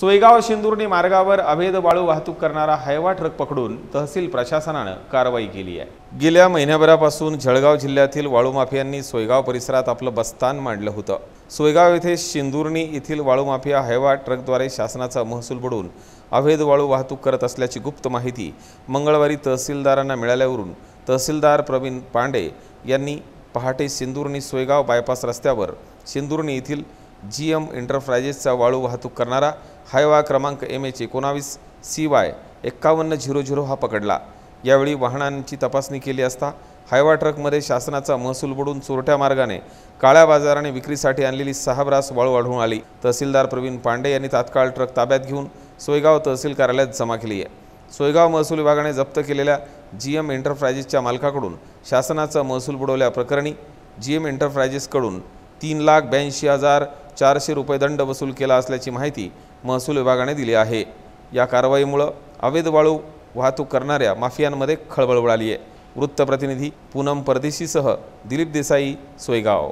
सोयगाव शिंदुर्णी मार्गावर अवैध वाळू वाहतूक करणारा हायवा ट्रक पकडून तहसील प्रशासनानं कारवाई केली आहे गेल्या महिन्याभरापासून जळगाव जिल्ह्यातील वाळू माफियांनी सोयगाव परिसरात आपलं बस्तान मांडलं होतं सोयगाव येथे शिंदुर्णी येथील वाळू माफिया हायवा ट्रकद्वारे शासनाचा महसूल बुडून अवैध वाळू वाहतूक करत असल्याची गुप्त माहिती मंगळवारी तहसीलदारांना मिळाल्यावरून तहसीलदार प्रवीण पांडे यांनी पहाटे सिंदुर्णी सोयगाव बायपास रस्त्यावर सिंदुर्णी येथील जी एम एंटरप्रायजेसचा वाळू वाहतूक करणारा हायवा क्रमांक एम एच एकोणावीस सी वाय एक्कावन्न झिरो झिरो हा पकडला यावेळी वाहनांची तपासणी केली असता हायवा ट्रकमध्ये शासनाचा महसूल बुडून चोरट्या मार्गाने काळ्या बाजाराने विक्रीसाठी आणलेली सहा ब्रास वाळू आढळून आली तहसीलदार प्रवीण पांडे यांनी तात्काळ ट्रक ताब्यात घेऊन सोयगाव तहसील कार्यालयात जमा केली आहे सोयगाव महसूल विभागाने जप्त केलेल्या जी एम एंटरप्राइजेसच्या मालकाकडून शासनाचा महसूल बुडवल्याप्रकरणी जी एम एंटरप्रायजेसकडून तीन लाख ब्याऐंशी हजार चारशे रुपये दंड वसूल केला असल्याची माहिती महसूल विभागाने दिली आहे या कारवाईमुळं अवैध वाळू वाहतूक करणाऱ्या माफियांमध्ये खळबळ उडाली आहे वृत्तप्रतिनिधी पूनम परदेशीसह दिलीप देसाई सोयगाव